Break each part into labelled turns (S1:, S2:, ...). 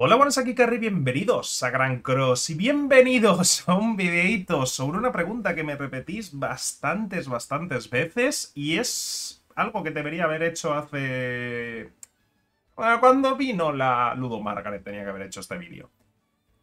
S1: Hola, buenas aquí Carrie, bienvenidos a Gran Cross y bienvenidos a un videito sobre una pregunta que me repetís bastantes, bastantes veces y es algo que debería haber hecho hace... Bueno, eh, cuando vino la Ludo Margaret tenía que haber hecho este vídeo.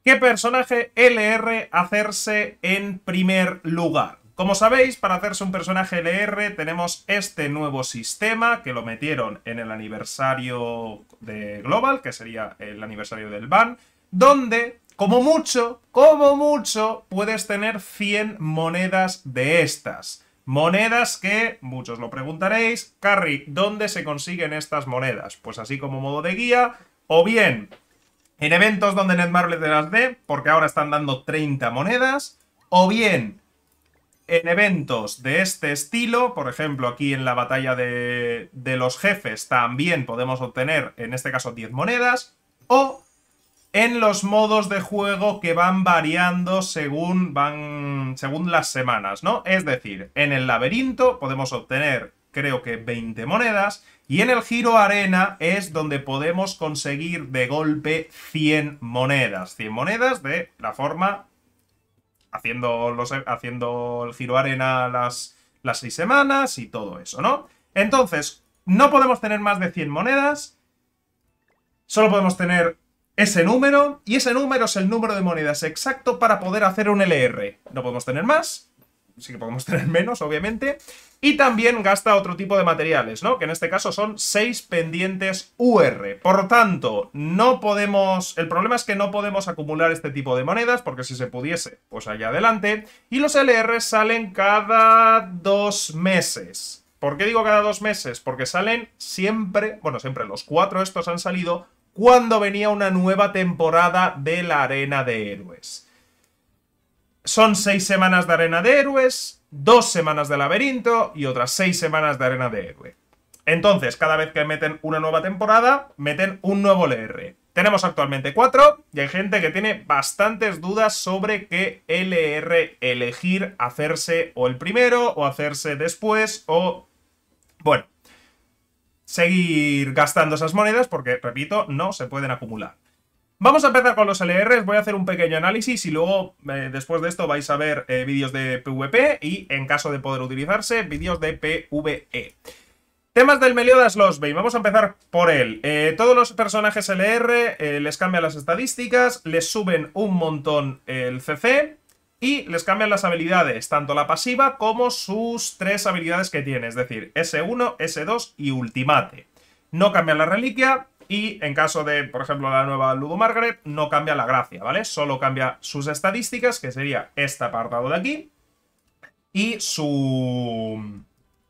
S1: ¿Qué personaje LR hacerse en primer lugar? Como sabéis, para hacerse un personaje LR tenemos este nuevo sistema que lo metieron en el aniversario de Global, que sería el aniversario del ban, donde, como mucho, como mucho, puedes tener 100 monedas de estas. Monedas que, muchos lo preguntaréis, Carry, ¿dónde se consiguen estas monedas? Pues así como modo de guía, o bien en eventos donde Netmarble te las dé, porque ahora están dando 30 monedas, o bien en eventos de este estilo, por ejemplo, aquí en la batalla de, los jefes también podemos obtener, en este caso, 10 monedas, o en los modos de juego que van variando según, van, según las semanas, ¿no? Es decir, en el laberinto podemos obtener, creo que 20 monedas, y en el giro arena es donde podemos conseguir de golpe 100 monedas, 100 monedas de la forma haciendo, los, e, haciendo el giro arena las, las seis semanas y todo eso, ¿no? Entonces, no podemos tener más de 100 monedas, solo podemos tener ese número, y ese número es el número de monedas exacto para poder hacer un LR. No podemos tener más, sí que podemos tener menos, obviamente. Y también gasta otro tipo de materiales, ¿no? Que en este caso son 6 pendientes UR. Por tanto, no podemos... El problema es que no podemos acumular este tipo de monedas, porque si se pudiese, pues allá adelante. Y los LR salen cada dos meses. ¿Por qué digo cada dos meses? Porque salen siempre... Bueno, siempre los cuatro estos han salido cuando venía una nueva temporada de la Arena de Héroes. Son seis semanas de arena de héroes, dos semanas de laberinto y otras seis semanas de arena de héroe. Entonces, cada vez que meten una nueva temporada, meten un nuevo LR. Tenemos actualmente cuatro y hay gente que tiene bastantes dudas sobre qué LR elegir hacerse o el primero o hacerse después o... Bueno, seguir gastando esas monedas porque, repito, no se pueden acumular. Vamos a empezar con los LRs, voy a hacer un pequeño análisis y luego eh, después de esto vais a ver eh, vídeos de PvP y en caso de poder utilizarse, vídeos de PvE. Temas del Meliodas ve. vamos a empezar por él. Eh, todos los personajes LR les cambian las estadísticas, les suben un montón el CC y les cambian las habilidades, tanto la pasiva como sus tres habilidades que tiene, es decir, S1, S2 y Ultimate. No cambian la reliquia, y en caso de, por ejemplo, la nueva Ludo Margaret, no cambia la gracia, ¿vale? Solo cambia sus estadísticas, que sería este apartado de aquí, y su...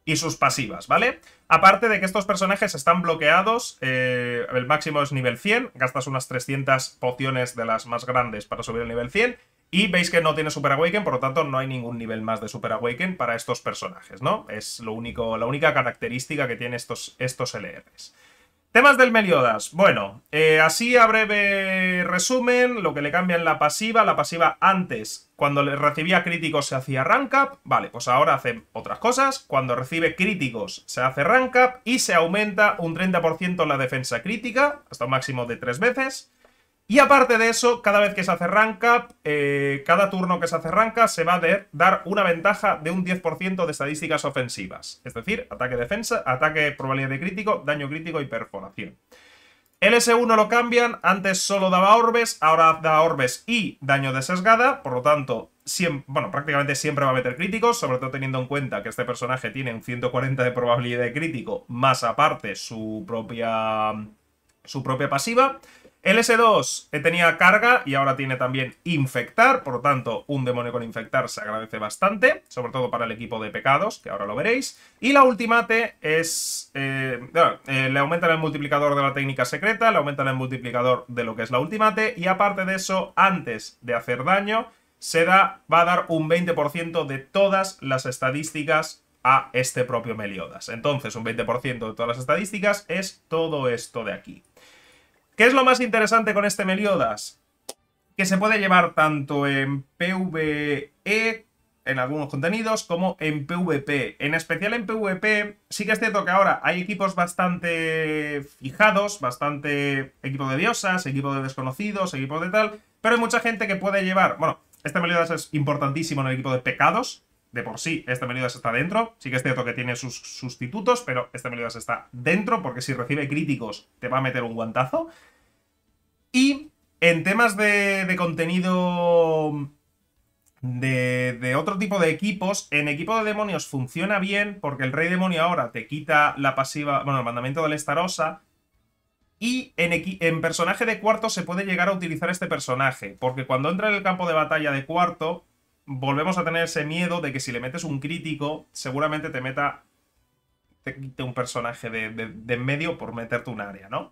S1: y sus pasivas, ¿vale? Aparte de que estos personajes están bloqueados, eh, el máximo es nivel 100, gastas unas 300 pociones de las más grandes para subir el nivel 100, y veis que no tiene Super Awaken, por lo tanto no hay ningún nivel más de Super Awaken para estos personajes, ¿no? Es lo único, la única característica que tienen estos, estos LRs. Temas del Meliodas. Bueno, eh, así a breve resumen, lo que le cambia en la pasiva. La pasiva antes, cuando recibía críticos se hacía rank up. Vale, pues ahora hace otras cosas. Cuando recibe críticos se hace rank up y se aumenta un 30% la defensa crítica, hasta un máximo de tres veces. Y aparte de eso, cada vez que se hace rank eh, cada turno que se hace rank se va a dar una ventaja de un 10% de estadísticas ofensivas. Es decir, ataque defensa, ataque probabilidad de crítico, daño crítico y perforación. El s 1 lo cambian, antes solo daba orbes, ahora da orbes y daño de sesgada, por lo tanto, bueno, prácticamente siempre va a meter críticos, sobre todo teniendo en cuenta que este personaje tiene un 140 de probabilidad de crítico, más aparte su propia, su propia pasiva. El s 2 tenía carga y ahora tiene también infectar, por lo tanto, un demonio con infectar se agradece bastante, sobre todo para el equipo de pecados, que ahora lo veréis. Y la ultimate es... Eh, ah, eh, le aumentan el multiplicador de la técnica secreta, le aumentan el multiplicador de lo que es la ultimate, y aparte de eso, antes de hacer daño, se va a dar un 20% de todas las estadísticas a este propio Meliodas. Entonces, un 20% de todas las estadísticas es todo esto de aquí. ¿Qué es lo más interesante con este Meliodas? Que se puede llevar tanto en PvE, en algunos contenidos, como en PvP. En especial en PvP, sí que es cierto que ahora hay equipos bastante fijados, bastante equipo de diosas, equipo de desconocidos, equipo de tal, pero hay mucha gente que puede llevar... Bueno, este Meliodas es importantísimo en el equipo de pecados, de por sí este Meliodas está dentro. Sí que es cierto que tiene sus sustitutos, pero este Meliodas está dentro porque si recibe críticos te va a meter un guantazo. Y en temas de, contenido de, otro tipo de equipos, en equipo de demonios funciona bien porque el rey demonio ahora te quita la pasiva, bueno, el mandamiento del Estarosa. Y en, en personaje de cuarto se puede llegar a utilizar este personaje, porque cuando entra en el campo de batalla de cuarto, volvemos a tener ese miedo de que si le metes un crítico, seguramente te meta te quite un personaje de, de, medio por meterte un área, ¿no?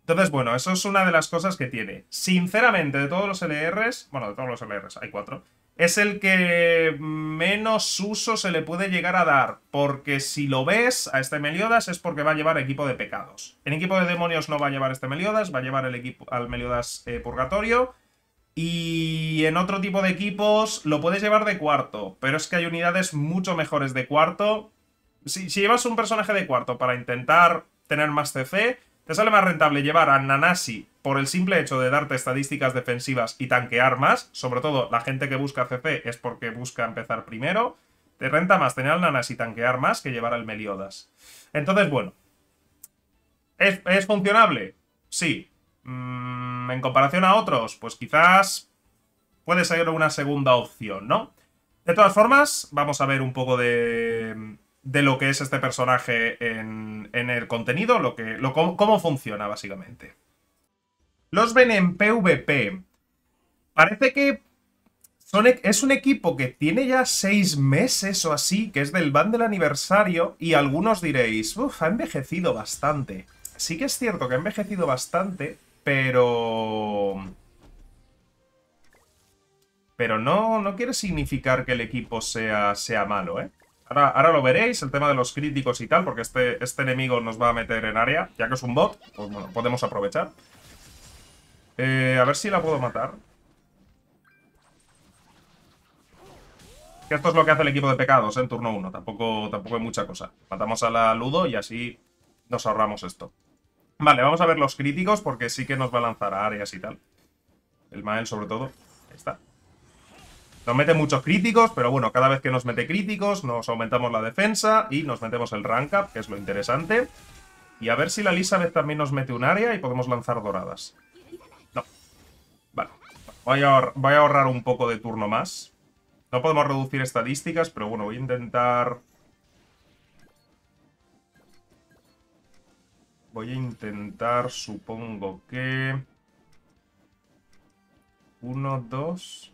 S1: Entonces, bueno, eso es una de las cosas que tiene. Sinceramente, de todos los LRs, bueno, de todos los LRs, hay cuatro, es el que menos uso se le puede llegar a dar, porque si lo ves a este Meliodas es porque va a llevar equipo de pecados. En equipo de demonios no va a llevar este Meliodas, va a llevar el equipo, al Meliodas eh, Purgatorio, y en otro tipo de equipos lo puedes llevar de cuarto, pero es que hay unidades mucho mejores de cuarto. Si, llevas un personaje de cuarto para intentar tener más CC, te sale más rentable llevar a Nanasi por el simple hecho de darte estadísticas defensivas y tanquear más. Sobre todo, la gente que busca CC es porque busca empezar primero. Te renta más tener al Nanasi tanquear más que llevar al Meliodas. Entonces, bueno. ¿Es, es funcionable? Sí, Mm, en comparación a otros, pues quizás puede ser una segunda opción, ¿no? De todas formas, vamos a ver un poco de, de lo que es este personaje en, el contenido, lo que, lo, cómo, funciona básicamente. Los ven en PvP. Parece que e, es un equipo que tiene ya seis meses o así, que es del ban del aniversario, y algunos diréis, uff, ha envejecido bastante. Sí que es cierto que ha envejecido bastante, pero... Pero no, no quiere significar que el equipo sea, sea malo, ¿eh? Ahora, ahora, lo veréis, el tema de los críticos y tal, porque este, este enemigo nos va a meter en área. Ya que es un bot, pues bueno, podemos aprovechar. Eh, a ver si la puedo matar. esto es lo que hace el equipo de pecados ¿eh? en turno 1. Tampoco, tampoco hay mucha cosa. Matamos a la Ludo y así nos ahorramos esto. Vale, vamos a ver los críticos porque sí que nos va a lanzar a áreas y tal. El Mael sobre todo. Ahí está. Nos mete muchos críticos, pero bueno, cada vez que nos mete críticos nos aumentamos la defensa y nos metemos el rank up, que es lo interesante. Y a ver si la Elizabeth también nos mete un área y podemos lanzar doradas. No. Vale. Voy a, voy a ahorrar un poco de turno más. No podemos reducir estadísticas, pero bueno, voy a intentar Voy a intentar, supongo que... Uno, dos...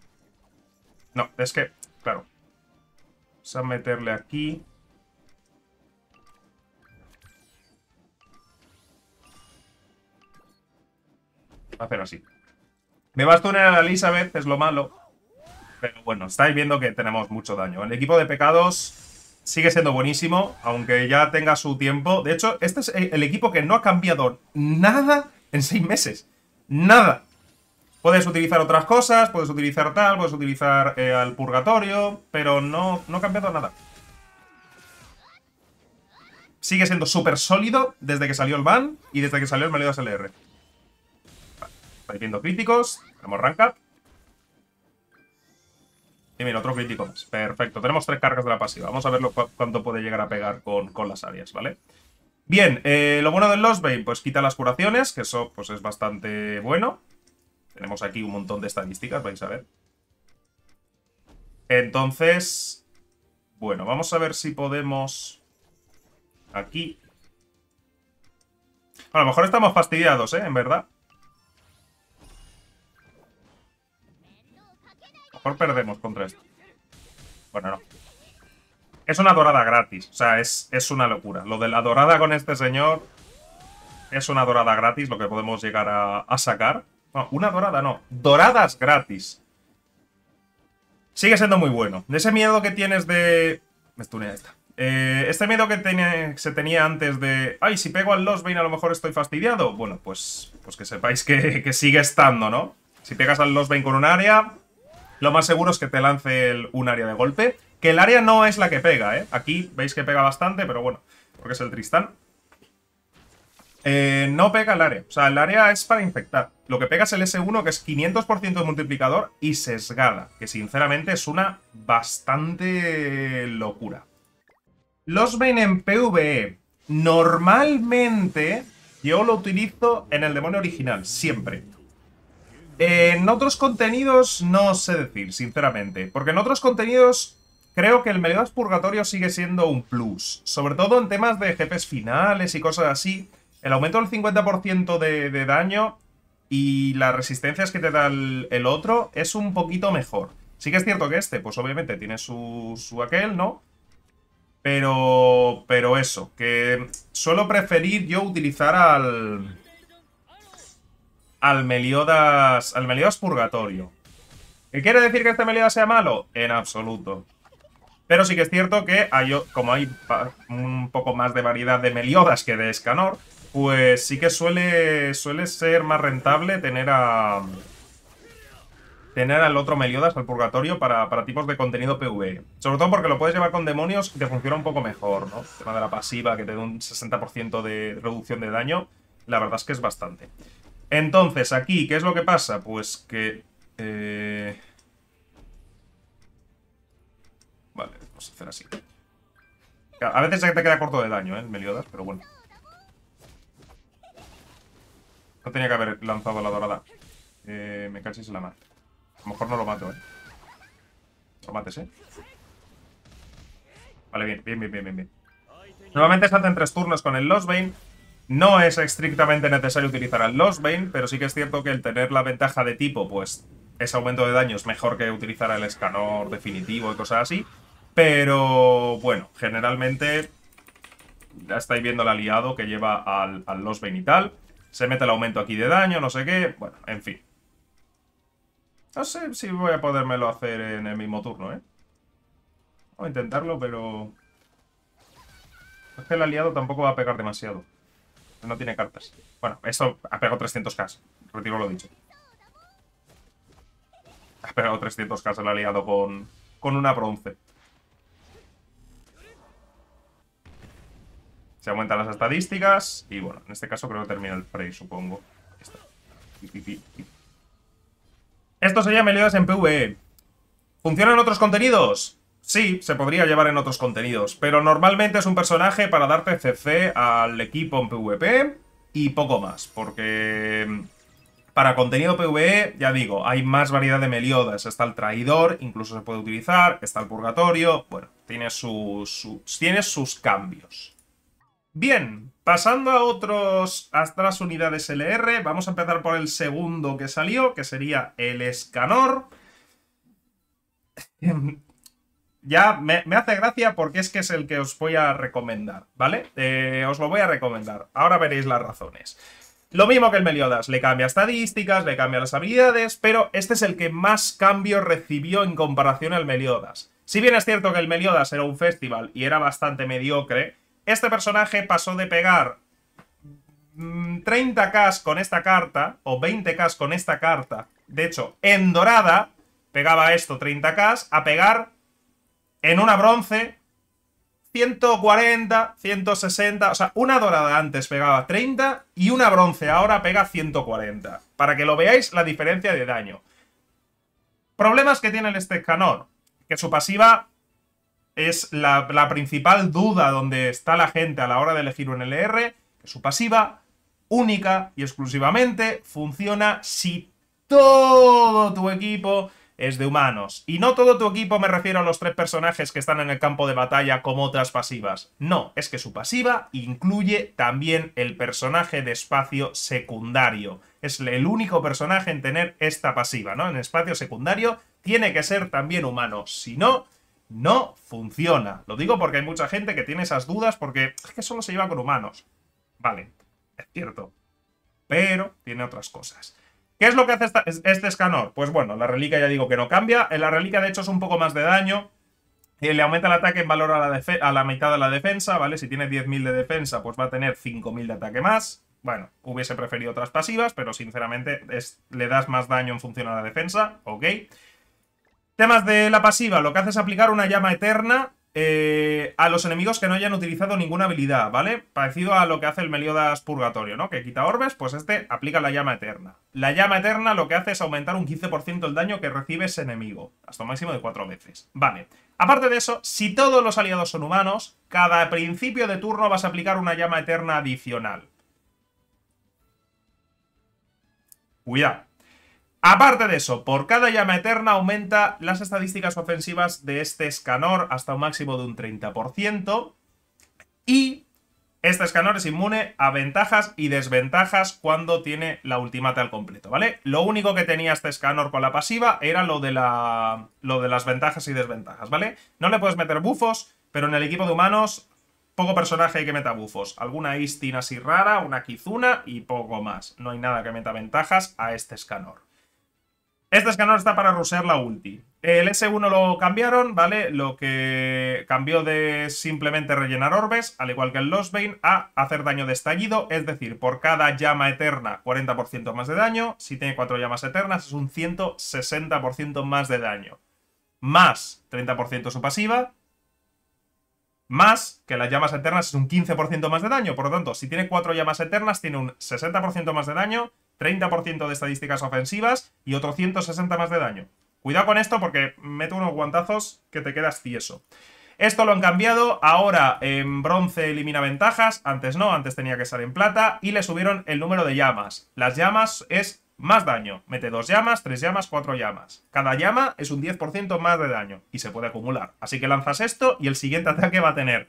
S1: No, es que, claro. Vamos a meterle aquí. Va a hacer así. Me va a stunear a Elizabeth, es lo malo. Pero bueno, estáis viendo que tenemos mucho daño. El equipo de pecados sigue siendo buenísimo, aunque ya tenga su tiempo. De hecho, este es el equipo que no ha cambiado nada en seis meses. Nada. Puedes utilizar otras cosas, puedes utilizar tal, puedes utilizar eh, al purgatorio, pero no, no ha cambiado nada. Sigue siendo súper sólido desde que salió el ban y desde que salió el Meliodas LR. Vale. críticos, vamos rank up. Y mira, otro crítico más. Perfecto. Tenemos tres cargas de la pasiva. Vamos a ver cuánto puede llegar a pegar con, las áreas, ¿vale? Bien, eh, lo bueno del Bane, pues quita las curaciones, que eso pues es bastante bueno. Tenemos aquí un montón de estadísticas, vais a ver. Entonces, bueno, vamos a ver si podemos... Aquí. A lo mejor estamos fastidiados, ¿eh? En verdad. perdemos contra esto. Bueno, no. Es una dorada gratis. O sea, es, es una locura. Lo de la dorada con este señor... Es una dorada gratis lo que podemos llegar a, sacar. una dorada no. Doradas gratis. Sigue siendo muy bueno. Ese miedo que tienes de... Me esta. Eh, este miedo que, se tenía antes de... Ay, si pego al Bane a lo mejor estoy fastidiado. Bueno, pues, pues que sepáis que, sigue estando, ¿no? Si pegas al Bane con un área, lo más seguro es que te lance un área de golpe. Que el área no es la que pega, ¿eh? Aquí veis que pega bastante, pero bueno, porque es el Tristán. Eh, no pega el área. O sea, el área es para infectar. Lo que pega es el S1, que es 500% de multiplicador y sesgada. Que sinceramente es una bastante locura. Los ven en PvE. Normalmente yo lo utilizo en el demonio original, siempre en otros contenidos no sé decir, sinceramente. Porque en otros contenidos creo que el Meliodas Purgatorio sigue siendo un plus. Sobre todo en temas de jefes finales y cosas así. El aumento del 50% de, daño y las resistencias que te da el, otro es un poquito mejor. Sí que es cierto que este, pues obviamente tiene su, su aquel, ¿no? Pero, pero eso, que suelo preferir yo utilizar al al Meliodas, al Meliodas Purgatorio. ¿Qué quiere decir que este Meliodas sea malo? En absoluto. Pero sí que es cierto que hay, como hay un poco más de variedad de Meliodas que de Escanor, pues sí que suele, suele ser más rentable tener a... Tener al otro Meliodas, al Purgatorio, para, para tipos de contenido PvE. Sobre todo porque lo puedes llevar con demonios y te funciona un poco mejor, ¿no? El tema de la pasiva, que te da un 60% de reducción de daño, la verdad es que es bastante. Entonces, aquí, ¿qué es lo que pasa? Pues que... Eh, vale, vamos a hacer así. A veces te queda corto de daño, ¿eh? Meliodas, pero bueno. No tenía que haber lanzado la dorada. Eh, me cachéis la mano. A lo mejor no lo mato, ¿eh? Lo mates, ¿eh? Vale, bien, bien, bien, bien, bien. Nuevamente se hacen tres turnos con el Vein... No es estrictamente necesario utilizar al Bane, pero sí que es cierto que el tener la ventaja de tipo, pues ese aumento de daño es mejor que utilizar el escanor definitivo y cosas así. Pero bueno, generalmente ya estáis viendo el aliado que lleva al, Lost Bane y tal. Se mete el aumento aquí de daño, no sé qué. Bueno, en fin. No sé si voy a podérmelo hacer en el mismo turno, ¿eh? Voy a intentarlo, pero... Es el aliado tampoco va a pegar demasiado. No tiene cartas. Bueno, eso ha pegado 300k. Retiro lo dicho. Ha pegado 300k, el aliado con, con una bronce. Se aumentan las estadísticas. Y bueno, en este caso creo que termina el fray, supongo. Esto. Esto sería Meliodas en PvE. ¿Funcionan otros contenidos? Sí, se podría llevar en otros contenidos, pero normalmente es un personaje para dar PCC al equipo en PvP y poco más, porque mm, para contenido PvE, ya digo, hay más variedad de Meliodas, está el Traidor, incluso se puede utilizar, está el Purgatorio, bueno, tiene sus, tiene sus cambios. Bien, pasando a otros hasta las unidades LR, vamos a empezar por el segundo que salió, que sería el Escanor ya me, hace gracia porque es que es el que os voy a recomendar, ¿vale? Eh, os lo voy a recomendar. Ahora veréis las razones. Lo mismo que el Meliodas, le cambia estadísticas, le cambia las habilidades, pero este es el que más cambio recibió en comparación al Meliodas. Si bien es cierto que el Meliodas era un festival y era bastante mediocre, este personaje pasó de pegar 30k mm, con esta carta, o 20k con esta carta, de hecho, en dorada, pegaba esto 30k, a pegar en una bronce, 140, 160, o sea, una dorada antes pegaba 30 y una bronce ahora pega 140. Para que lo veáis la diferencia de daño. Problemas que tiene este canón que su pasiva es la, la, principal duda donde está la gente a la hora de elegir un LR, que su pasiva única y exclusivamente funciona si todo tu equipo es de humanos. Y no todo tu equipo me refiero a los tres personajes que están en el campo de batalla como otras pasivas. No, es que su pasiva incluye también el personaje de espacio secundario. Es el único personaje en tener esta pasiva, ¿no? En espacio secundario tiene que ser también humano. Si no, no funciona. Lo digo porque hay mucha gente que tiene esas dudas porque es que solo se lleva con humanos. Vale, es cierto. Pero tiene otras cosas. ¿Qué es lo que hace este Escanor? Pues bueno, la reliquia ya digo que no cambia. La reliquia de hecho es un poco más de daño. y eh, le aumenta el ataque en valor a la, a la, mitad de la defensa, ¿vale? Si tiene 10.000 de defensa, pues va a tener 5.000 de ataque más. Bueno, hubiese preferido otras pasivas, pero sinceramente le das más daño en función a la defensa, ok. Temas de la pasiva, lo que hace es aplicar una llama eterna eh, a los enemigos que no hayan utilizado ninguna habilidad, ¿vale? Parecido a lo que hace el Meliodas Purgatorio, ¿no? Que quita orbes, pues este aplica la llama eterna. La llama eterna lo que hace es aumentar un 15% el daño que recibe ese enemigo, hasta un máximo de 4 veces. Vale. Aparte de eso, si todos los aliados son humanos, cada principio de turno vas a aplicar una llama eterna adicional. Cuidado. Aparte de eso, por cada llama eterna aumenta las estadísticas ofensivas de este escanor hasta un máximo de un 30%. Y este escanor es inmune a ventajas y desventajas cuando tiene la ultimate al completo, ¿vale? Lo único que tenía este escanor con la pasiva era lo de, la, lo de las ventajas y desventajas, ¿vale? No le puedes meter bufos, pero en el equipo de humanos poco personaje hay que meta bufos. Alguna Istin así rara, una Kizuna y poco más. No hay nada que meta ventajas a este escanor. Este escanor está para rusear la ulti. El S1 lo cambiaron, ¿vale? Lo que cambió de simplemente rellenar orbes, al igual que el Vein, a hacer daño de estallido. Es decir, por cada llama eterna, 40% más de daño. Si tiene 4 llamas eternas, es un 160% más de daño. Más 30% su pasiva. Más que las llamas eternas es un 15% más de daño. Por lo tanto, si tiene 4 llamas eternas, tiene un 60% más de daño 30% de estadísticas ofensivas y otro 160 más de daño. Cuidado con esto porque mete unos guantazos que te quedas tieso. Esto lo han cambiado, ahora en bronce elimina ventajas, antes no, antes tenía que ser en plata, y le subieron el número de llamas. Las llamas es más daño, mete dos llamas, tres llamas, cuatro llamas. Cada llama es un 10% más de daño, y se puede acumular. Así que lanzas esto y el siguiente ataque va a tener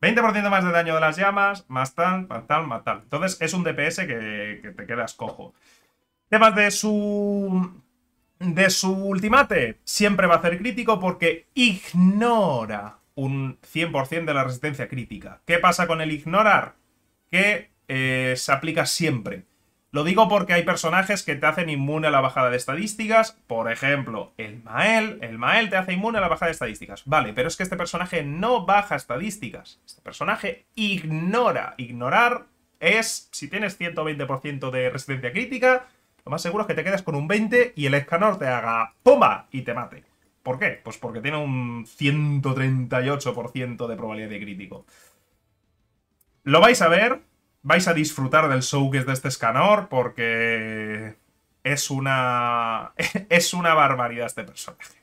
S1: 20% más de daño de las llamas, más tal, más tal, más tal. Entonces es un DPS que, te quedas cojo. Temas de su... De su ultimate, siempre va a ser crítico porque ignora un 100% de la resistencia crítica. ¿Qué pasa con el ignorar? Que eh, se aplica siempre. Lo digo porque hay personajes que te hacen inmune a la bajada de estadísticas. Por ejemplo, el Mael. El Mael te hace inmune a la bajada de estadísticas. Vale, pero es que este personaje no baja estadísticas. Este personaje ignora. Ignorar es, si tienes 120% de resistencia crítica, lo más seguro es que te quedes con un 20 y el escanor te haga ¡Pumba! y te mate. ¿Por qué? Pues porque tiene un 138% de probabilidad de crítico. Lo vais a ver, vais a disfrutar del show que es de este escanor porque es una es una barbaridad este personaje.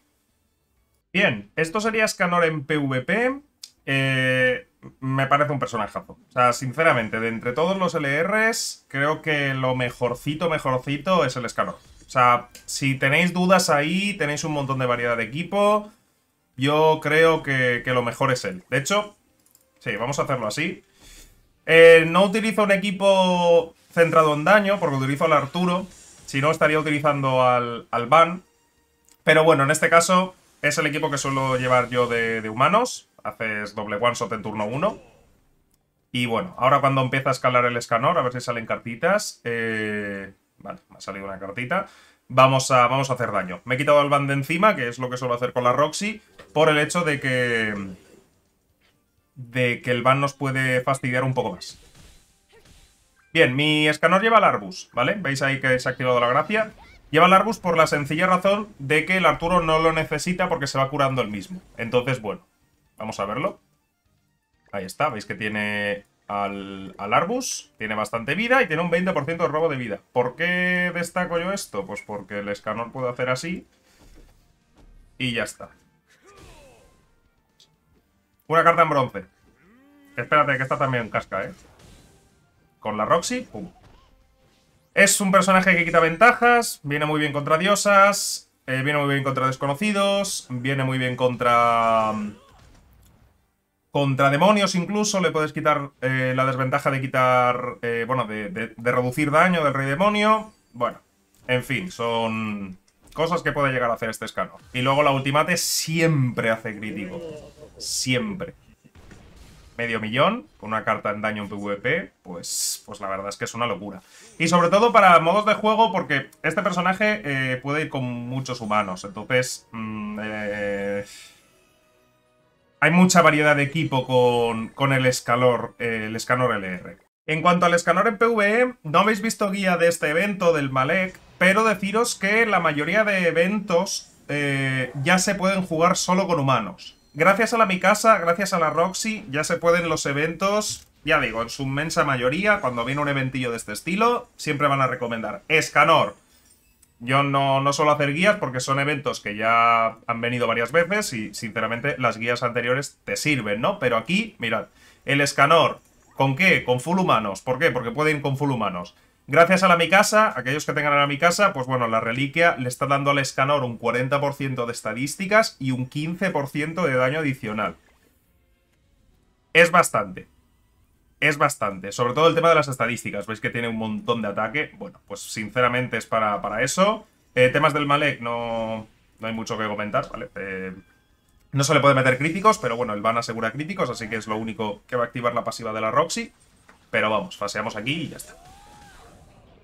S1: Bien, esto sería escanor en PvP. Eh, me parece un personajazo. O sea, sinceramente, de entre todos los LRs, creo que lo mejorcito, mejorcito es el Scanor. O sea, si tenéis dudas ahí, tenéis un montón de variedad de equipo. Yo creo que, que lo mejor es él. De hecho, sí, vamos a hacerlo así. Eh, no utilizo un equipo centrado en daño, porque utilizo al Arturo. Si no, estaría utilizando al, al Van. Pero bueno, en este caso es el equipo que suelo llevar yo de, humanos. Haces doble one shot en turno 1. Y bueno, ahora cuando empieza a escalar el escanor, a ver si salen cartitas. Eh, vale, me ha salido una cartita. Vamos a, vamos a hacer daño. Me he quitado al Van de encima, que es lo que suelo hacer con la Roxy, por el hecho de que de que el van nos puede fastidiar un poco más. Bien, mi escanor lleva el Arbus, ¿vale? Veis ahí que se ha activado la gracia. Lleva el Arbus por la sencilla razón de que el Arturo no lo necesita porque se va curando el mismo. Entonces, bueno, vamos a verlo. Ahí está, veis que tiene al, al Arbus, tiene bastante vida y tiene un 20% de robo de vida. ¿Por qué destaco yo esto? Pues porque el escanor puede hacer así y ya está. Una carta en bronce. Espérate, que esta también casca, ¿eh? Con la Roxy, Es un personaje que quita ventajas, viene muy bien contra diosas, eh, viene muy bien contra desconocidos, viene muy bien contra... Mm, contra demonios incluso, le puedes quitar eh, la desventaja de quitar... Eh, bueno, de, de reducir daño del rey demonio. Bueno, en fin, son cosas que puede llegar a hacer este escano. Y luego la ultimate siempre hace crítico siempre. Medio millón, con una carta en daño en PvP, pues, pues la verdad es que es una locura. Y sobre todo para modos de juego, porque este personaje eh, puede ir con muchos humanos, entonces... Mm, eh, hay mucha variedad de equipo con, el, escalor, eh, el Escanor LR. En cuanto al Escanor en PvE, no habéis visto guía de este evento del Malek, pero deciros que la mayoría de eventos ya se pueden jugar solo con humanos. Gracias a la Micasa, gracias a la Roxy, ya se pueden los eventos, ya digo, en su inmensa mayoría, cuando viene un eventillo de este estilo, siempre van a recomendar Escanor. Yo no, no suelo hacer guías porque son eventos que ya han venido varias veces y, sinceramente, las guías anteriores te sirven, ¿no? Pero aquí, mirad, el Escanor, ¿con qué? Con full humanos. ¿Por qué? Porque pueden ir con full humanos. Gracias a la Mikasa, aquellos que tengan a la Mikasa, pues bueno, la reliquia le está dando al escanor un 40% de estadísticas y un 15% de daño adicional. Es bastante. Es bastante. Sobre todo el tema de las estadísticas. Veis que tiene un montón de ataque. Bueno, pues sinceramente es para, para eso. Eh, temas del Malek no, no hay mucho que comentar, ¿vale? Eh, no se le puede meter críticos, pero bueno, el van asegura críticos, así que es lo único que va a activar la pasiva de la Roxy. Pero vamos, faseamos aquí y ya está.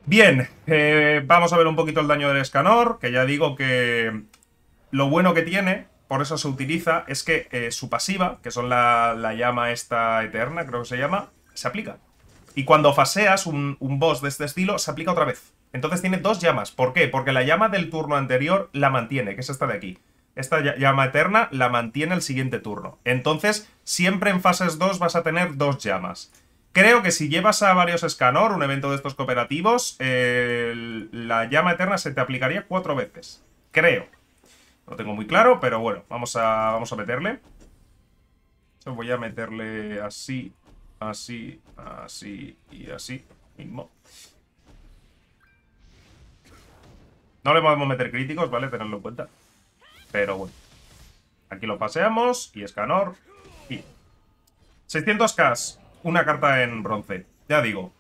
S1: Bien, eh, vamos a ver un poquito el daño del escanor, que ya digo que lo bueno que tiene, por eso se utiliza, es que eh, su pasiva, que son la, llama esta eterna, creo que se llama, se aplica. Y cuando faseas un, un boss de este estilo, se aplica otra vez. Entonces tiene dos llamas. ¿Por qué? Porque la llama del turno anterior la mantiene, que es esta de aquí. Esta llama eterna la mantiene el siguiente turno. Entonces, siempre en fases 2 vas a tener dos llamas. Creo que si llevas a varios Escanor, un evento de estos cooperativos, la llama eterna se te aplicaría cuatro veces. Creo. No tengo muy claro, pero bueno, vamos a, vamos a meterle. voy a meterle así, así, así y así mismo. No le podemos meter críticos, ¿vale? Tenerlo en cuenta. Pero bueno. Aquí lo paseamos y Escanor. Y... 600k una carta en bronce. Ya digo.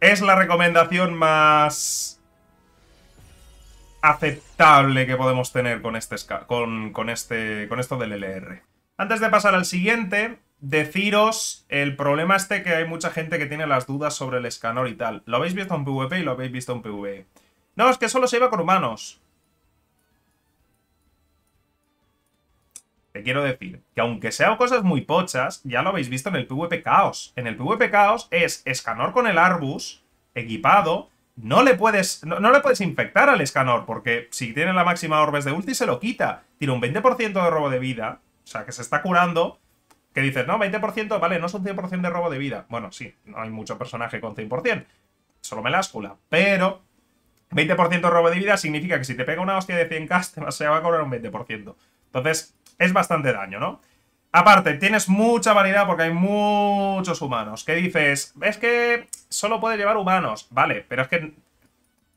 S1: Es la recomendación más aceptable que podemos tener con este, con, este, con esto del LR. Antes de pasar al siguiente, deciros el problema este que hay mucha gente que tiene las dudas sobre el escanor y tal. Lo habéis visto en PvP y lo habéis visto en PvE. No, es que solo se iba con humanos. Te quiero decir que aunque sean cosas muy pochas, ya lo habéis visto en el PvP Caos. En el PvP Caos es Escanor con el Arbus, equipado, no le puedes no, le puedes infectar al Escanor, porque si tiene la máxima Orbes de ulti se lo quita. Tiene un 20% de robo de vida, o sea, que se está curando, que dices, no, 20%, vale, no es un 100% de robo de vida. Bueno, sí, no hay mucho personaje con 100%, solo meláscula, pero 20% de robo de vida significa que si te pega una hostia de 100k, te va a cobrar un 20%. Entonces, es bastante daño, ¿no? Aparte, tienes mucha variedad porque hay muchos humanos. ¿Qué dices? Es que solo puede llevar humanos. Vale, pero es que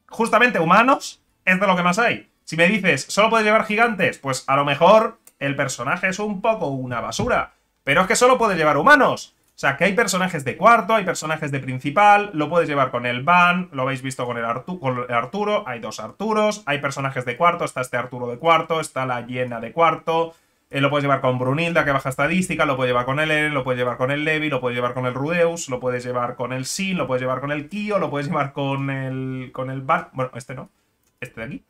S1: justamente humanos es de lo que más hay. Si me dices, solo puede llevar gigantes, pues a lo mejor el personaje es un poco una basura. Pero es que solo puede llevar humanos. O sea, que hay personajes de cuarto, hay personajes de principal, lo puedes llevar con el Van, lo habéis visto con el, con el, Arturo, hay dos Arturos, hay personajes de cuarto, está este Arturo de cuarto, está la llena de cuarto, lo puedes llevar con Brunilda, que baja estadística, lo puedes llevar con el lo puedes llevar con el Levi, lo puedes llevar con el Rudeus, lo puedes llevar con el Sin, lo puedes llevar con el Kio, lo puedes llevar con el. con el Bar. Bueno, este no. Este de aquí.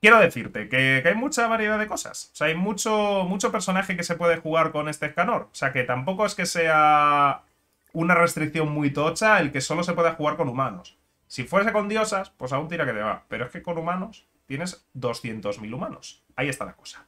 S1: Quiero decirte que, hay mucha variedad de cosas. O sea, hay mucho, mucho personaje que se puede jugar con este escanor. O sea, que tampoco es que sea una restricción muy tocha el que solo se pueda jugar con humanos. Si fuese con diosas, pues aún tira que te va. Pero es que con humanos tienes 200.000 humanos. Ahí está la cosa.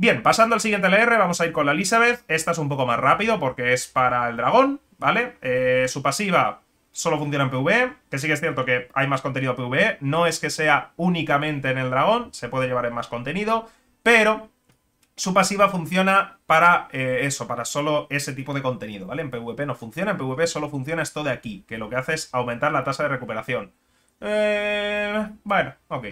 S1: Bien, pasando al siguiente LR, vamos a ir con la Elizabeth. Esta es un poco más rápido porque es para el dragón, ¿vale? Eh, su pasiva solo funciona en PvE, que sí que es cierto que hay más contenido PvE. No es que sea únicamente en el dragón, se puede llevar en más contenido, pero su pasiva funciona para eh, eso, para solo ese tipo de contenido, ¿vale? En PvP no funciona, en PvP solo funciona esto de aquí, que lo que hace es aumentar la tasa de recuperación. Eh, bueno, ok.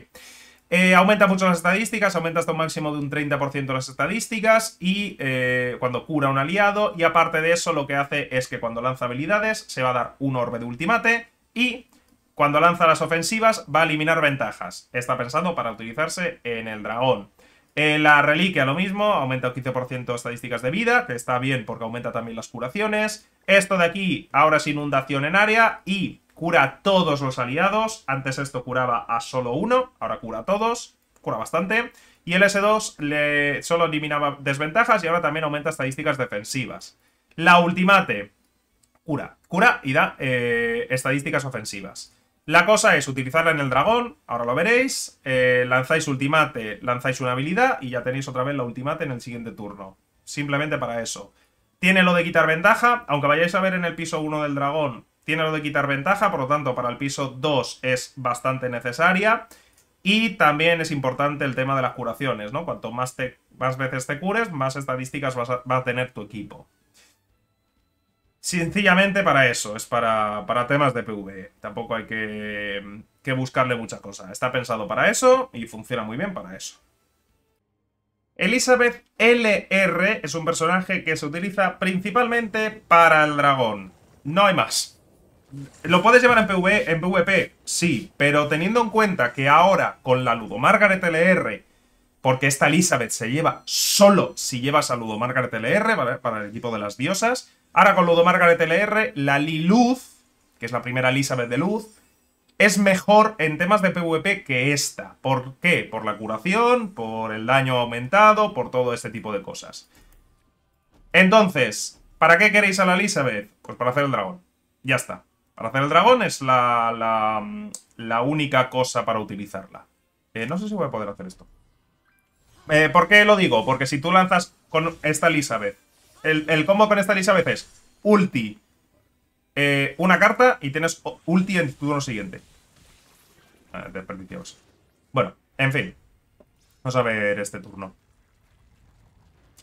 S1: Eh, aumenta mucho las estadísticas, aumenta hasta un máximo de un 30% las estadísticas y eh, cuando cura un aliado y aparte de eso lo que hace es que cuando lanza habilidades se va a dar un orbe de ultimate y cuando lanza las ofensivas va a eliminar ventajas. Está pensado para utilizarse en el dragón. Eh, la reliquia lo mismo, aumenta un 15% estadísticas de vida, que está bien porque aumenta también las curaciones. Esto de aquí ahora es inundación en área y Cura a todos los aliados. Antes esto curaba a solo uno, ahora cura a todos. Cura bastante. Y el S2 le solo eliminaba desventajas y ahora también aumenta estadísticas defensivas. La ultimate cura. Cura y da eh, estadísticas ofensivas. La cosa es utilizarla en el dragón, ahora lo veréis. Eh, lanzáis ultimate, lanzáis una habilidad y ya tenéis otra vez la ultimate en el siguiente turno. Simplemente para eso. Tiene lo de quitar ventaja, aunque vayáis a ver en el piso 1 del dragón tiene lo de quitar ventaja, por lo tanto, para el piso 2 es bastante necesaria. Y también es importante el tema de las curaciones, ¿no? Cuanto más, te, más veces te cures, más estadísticas vas a, tener tu equipo. Sencillamente para eso, es para, para temas de Pv. E. Tampoco hay que, que buscarle muchas cosas. Está pensado para eso y funciona muy bien para eso. Elizabeth LR es un personaje que se utiliza principalmente para el dragón. No hay más. ¿Lo puedes llevar en, en PvP? Sí, pero teniendo en cuenta que ahora con la Ludo Margaret LR, porque esta Elizabeth se lleva solo si llevas a Ludomargaret LR, para el equipo de las diosas, ahora con Ludo Margaret LR, la Liluz, que es la primera Elizabeth de luz, es mejor en temas de PvP que esta. ¿Por qué? Por la curación, por el daño aumentado, por todo este tipo de cosas. Entonces, ¿para qué queréis a la Elizabeth? Pues para hacer el dragón. Ya está. Para hacer el dragón es la, la, única cosa para utilizarla. Eh, no sé si voy a poder hacer esto. Eh, ¿Por qué lo digo? Porque si tú lanzas con esta Elizabeth, el, combo con esta Elizabeth es ulti, eh, una carta y tienes ulti en tu turno siguiente. Ah, bueno, en fin. Vamos a ver este turno.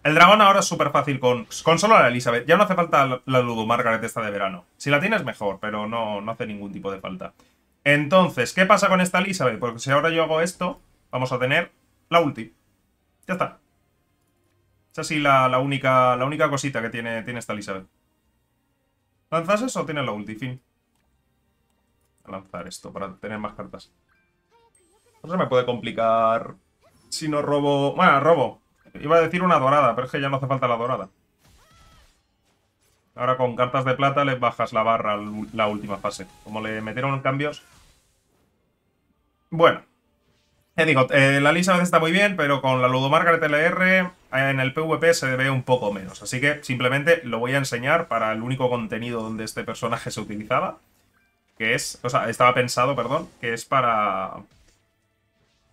S1: El dragón ahora es súper fácil con, con solo la Elizabeth. Ya no hace falta la, la Ludo Margaret esta de verano. Si la tienes, mejor, pero no, no hace ningún tipo de falta. Entonces, ¿qué pasa con esta Elizabeth? Porque si ahora yo hago esto, vamos a tener la ulti. Ya está. Es así la, única, la única cosita que tiene, tiene esta Elizabeth. ¿Lanzas eso o tiene la ulti? Fin. A lanzar esto para tener más cartas. No se me puede complicar si no robo... Bueno, robo. Iba a decir una dorada, pero es que ya no hace falta la dorada. Ahora con cartas de plata le bajas la barra a la última fase. Como le metieron cambios... Bueno. He digo, eh, la Lisa está muy bien, pero con la Ludomarca TLR eh, en el PvP se ve un poco menos. Así que simplemente lo voy a enseñar para el único contenido donde este personaje se utilizaba. Que es... O sea, estaba pensado, perdón, que es para...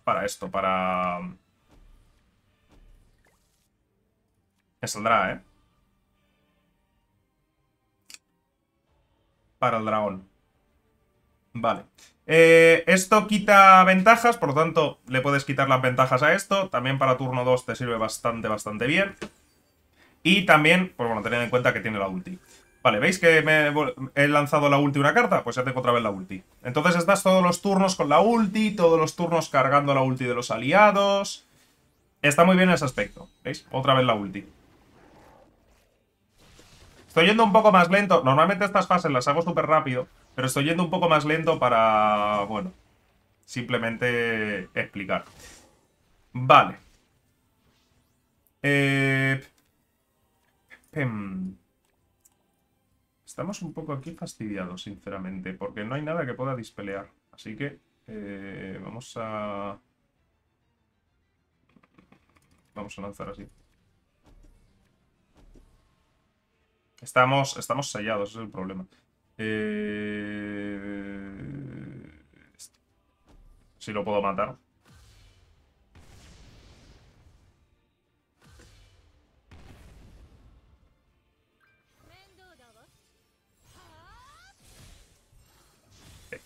S1: Para esto, para Me saldrá, ¿eh? Para el dragón. Vale. Eh, esto quita ventajas, por lo tanto, le puedes quitar las ventajas a esto. También para turno 2 te sirve bastante, bastante bien. Y también, pues bueno, tened en cuenta que tiene la ulti. Vale, ¿veis que he lanzado la ulti una carta? Pues ya tengo otra vez la ulti. Entonces estás todos los turnos con la ulti, todos los turnos cargando la ulti de los aliados. Está muy bien ese aspecto, ¿veis? Otra vez la ulti. Estoy yendo un poco más lento. Normalmente estas fases las hago súper rápido, pero estoy yendo un poco más lento para, bueno, simplemente explicar. Vale. Eh, em. Estamos un poco aquí fastidiados, sinceramente, porque no hay nada que pueda dispelear. Así que eh, vamos a... Vamos a lanzar así. Estamos, sellados, es el problema. Eh, este. Si lo puedo matar.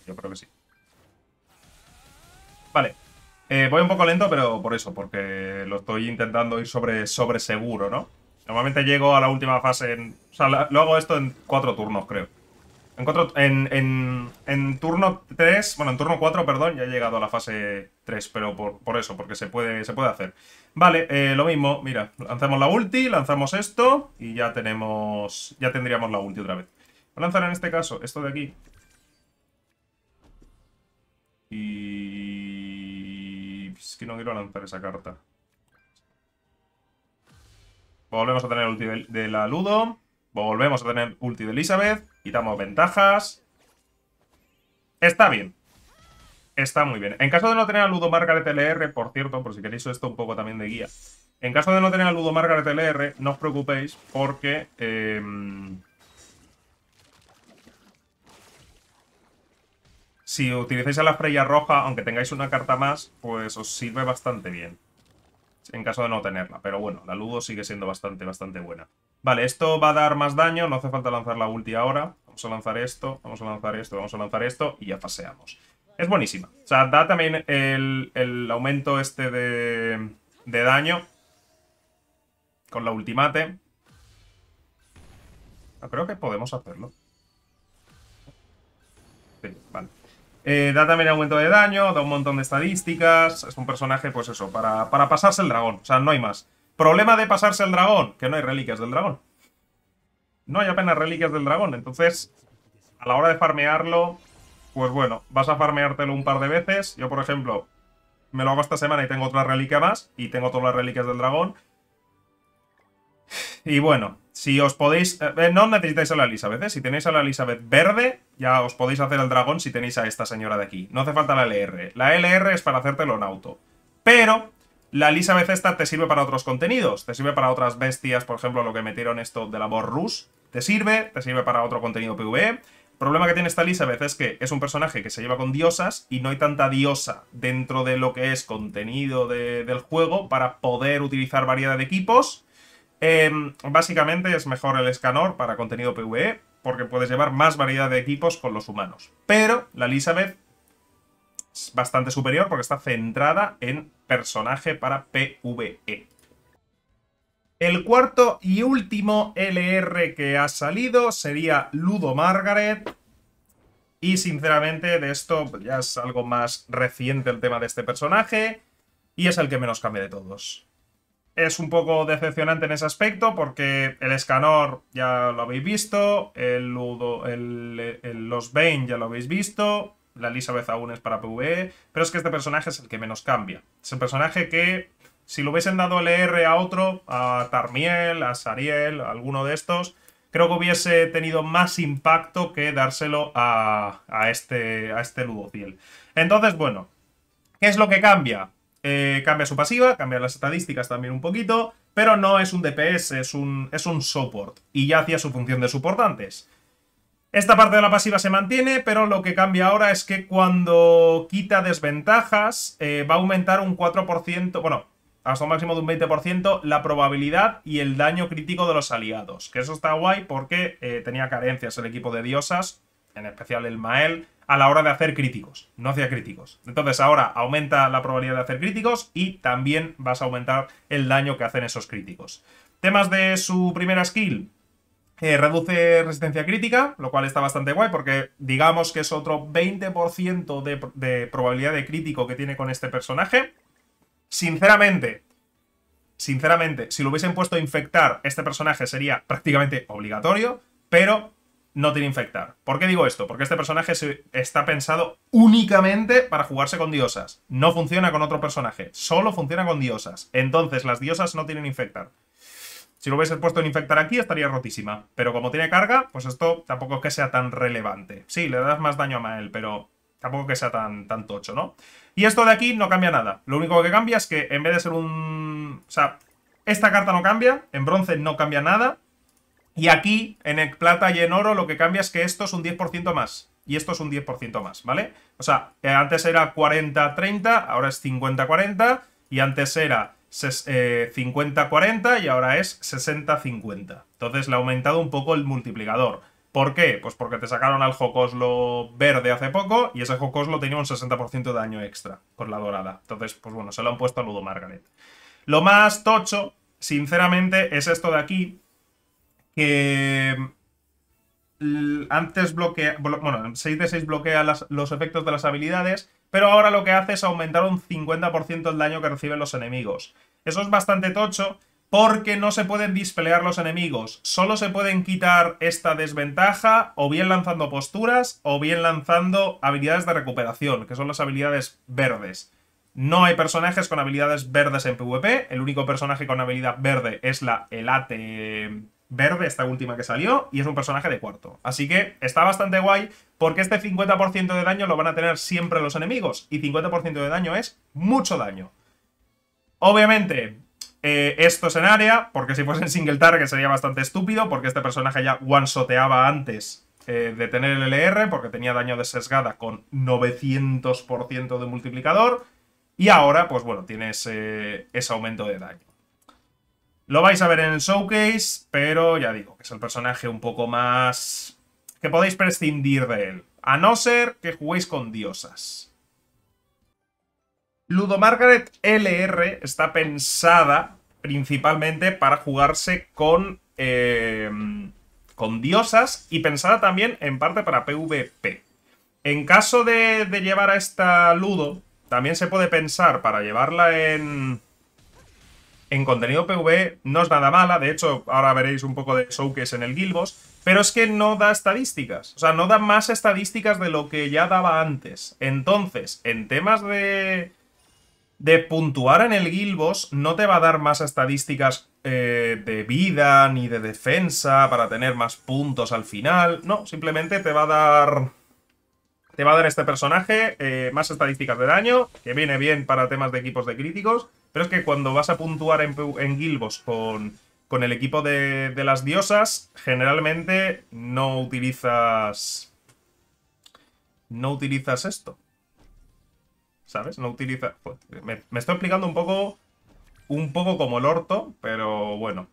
S1: yo creo que sí. Vale. Eh, voy un poco lento, pero por eso, porque lo estoy intentando ir sobre, sobre seguro, ¿no? Normalmente llego a la última fase en... O sea, lo hago esto en cuatro turnos, creo. En, cuatro, en, turno 3, bueno, en turno 4, perdón, ya he llegado a la fase 3, pero por, eso, porque se puede, se puede hacer. Vale, eh, lo mismo, mira, lanzamos la ulti, lanzamos esto y ya tenemos, ya tendríamos la ulti otra vez. Voy a lanzar en este caso esto de aquí. Y... Es que no quiero lanzar esa carta. Volvemos a tener ulti de la Ludo. Volvemos a tener ulti de Elizabeth. Quitamos ventajas. Está bien. Está muy bien. En caso de no tener a Ludo Margaret LR, por cierto, por si queréis esto un poco también de guía. En caso de no tener a Ludo Margaret LR, no os preocupéis porque... Eh, si utilizáis a la Freya roja, aunque tengáis una carta más, pues os sirve bastante bien en caso de no tenerla. Pero bueno, la Ludo sigue siendo bastante, bastante buena. Vale, esto va a dar más daño, no hace falta lanzar la ulti ahora. Vamos a lanzar esto, vamos a lanzar esto, vamos a lanzar esto y ya faseamos Es buenísima. O sea, da también el, aumento este de, de daño con la ultimate. Ah, creo que podemos hacerlo. Sí, vale. Eh, da también aumento de daño, da un montón de estadísticas. Es un personaje, pues eso, para, para pasarse el dragón. O sea, no hay más. Problema de pasarse el dragón, que no hay reliquias del dragón. No hay apenas reliquias del dragón. Entonces, a la hora de farmearlo, pues bueno, vas a farmeártelo un par de veces. Yo, por ejemplo, me lo hago esta semana y tengo otra reliquia más. Y tengo todas las reliquias del dragón. Y bueno, si os podéis... Eh, eh, no necesitáis a la Elizabeth, ¿eh? Si tenéis a la Elizabeth verde, ya os podéis hacer el dragón si tenéis a esta señora de aquí. No hace falta la LR. La LR es para hacértelo en auto. Pero la Elizabeth esta te sirve para otros contenidos. Te sirve para otras bestias, por ejemplo, lo que metieron esto de la Borrus. Te sirve, te sirve para otro contenido PvE. El problema que tiene esta Elizabeth es que es un personaje que se lleva con diosas y no hay tanta diosa dentro de lo que es contenido del juego para poder utilizar variedad de equipos Em, básicamente es mejor el Escanor para contenido PvE, porque puedes llevar más variedad de equipos con los humanos. Pero la Elizabeth es bastante superior porque está centrada en personaje para PvE. El cuarto y último LR que ha salido sería Ludo Margaret. Y sinceramente de esto ya es algo más reciente el tema de este personaje. Y es el que menos cambia de todos es un poco decepcionante en ese aspecto porque el Escanor ya lo habéis visto, el, Ludo, el, los Bane ya lo habéis visto, la Elizabeth aún es para PvE, pero es que este personaje es el que menos cambia. Es el personaje que, si lo hubiesen dado el e R a otro, a Tarmiel, a Sariel, a alguno de estos, creo que hubiese tenido más impacto que dárselo a, este, a este Ludociel. Entonces, bueno, ¿qué es lo que cambia? Eh, cambia su pasiva, cambia las estadísticas también un poquito, pero no es un DPS, es un, es un support, y ya hacía su función de support Esta parte de la pasiva se mantiene, pero lo que cambia ahora es que cuando quita desventajas, eh, va a aumentar un 4%, bueno, hasta un máximo de un 20% la probabilidad y el daño crítico de los aliados. Que eso está guay porque eh, tenía carencias el equipo de diosas, en especial el Mael, a la hora de hacer críticos. No hacía críticos. Entonces ahora aumenta la probabilidad de hacer críticos y también vas a aumentar el daño que hacen esos críticos. Temas de su primera skill. Eh, reduce resistencia crítica, lo cual está bastante guay porque digamos que es otro 20% de, de probabilidad de crítico que tiene con este personaje. Sinceramente, sinceramente, si lo hubiesen puesto a infectar, este personaje sería prácticamente obligatorio, pero no tiene infectar. ¿Por qué digo esto? Porque este personaje está pensado únicamente para jugarse con diosas. No funciona con otro personaje, solo funciona con diosas. Entonces, las diosas no tienen infectar. Si lo hubiese puesto en infectar aquí, estaría rotísima. Pero como tiene carga, pues esto tampoco es que sea tan relevante. Sí, le das más daño a Mael, pero tampoco que sea tan, tan tocho, ¿no? Y esto de aquí no cambia nada. Lo único que cambia es que en vez de ser un... O sea, esta carta no cambia, en bronce no cambia nada, y aquí, en el plata y en oro, lo que cambia es que esto es un 10% más. Y esto es un 10% más, ¿vale? O sea, eh, antes era 40-30, ahora es 50-40. Y antes era 50-40 eh, y ahora es 60-50. Entonces le ha aumentado un poco el multiplicador. ¿Por qué? Pues porque te sacaron al Jocoslo verde hace poco y ese Jocoslo tenía un 60% de daño extra con la dorada. Entonces, pues bueno, se lo han puesto a Ludo Margaret. Lo más tocho, sinceramente, es esto de aquí, que mm, antes bloquea, bueno, 6 de 6 bloquea los efectos de las habilidades, pero ahora lo que hace es aumentar un 50% el daño que reciben los enemigos. Eso es bastante tocho porque no se pueden dispelear los enemigos, solo se pueden quitar esta desventaja o bien lanzando posturas o bien lanzando habilidades de recuperación, que son las habilidades verdes. No hay personajes con habilidades verdes en PvP, el único personaje con habilidad verde es la elate verde, esta última que salió, y es un personaje de cuarto. Así que está bastante guay, porque este 50% de daño lo van a tener siempre los enemigos, y 50% de daño es mucho daño. Obviamente, eh, esto es en área, porque si fuese en single target sería bastante estúpido, porque este personaje ya one antes eh, de tener el LR, porque tenía daño de sesgada con 900% de multiplicador, y ahora, pues bueno, tienes ese aumento de daño. Lo vais a ver en el showcase, pero ya digo, que es el personaje un poco más... que podéis prescindir de él. A no ser que juguéis con diosas. Ludo Margaret LR está pensada principalmente para jugarse con... Eh, con diosas y pensada también en parte para PvP. En caso de, de llevar a esta Ludo, también se puede pensar para llevarla en en contenido PvE no es nada mala, de hecho ahora veréis un poco de es en el Gilbos, pero es que no da estadísticas, o sea, no da más estadísticas de lo que ya daba antes. Entonces, en temas de de puntuar en el Gilbos no te va a dar más estadísticas eh, de vida ni de defensa para tener más puntos al final. No, simplemente te va a dar... Te va a dar este personaje eh, más estadísticas de daño, que viene bien para temas de equipos de críticos, pero es que cuando vas a puntuar en, Gilbos con, el equipo de, las diosas, generalmente no utilizas... No utilizas esto. ¿Sabes? No utilizas... Pues, me, estoy explicando un poco... Un poco como el orto, pero bueno.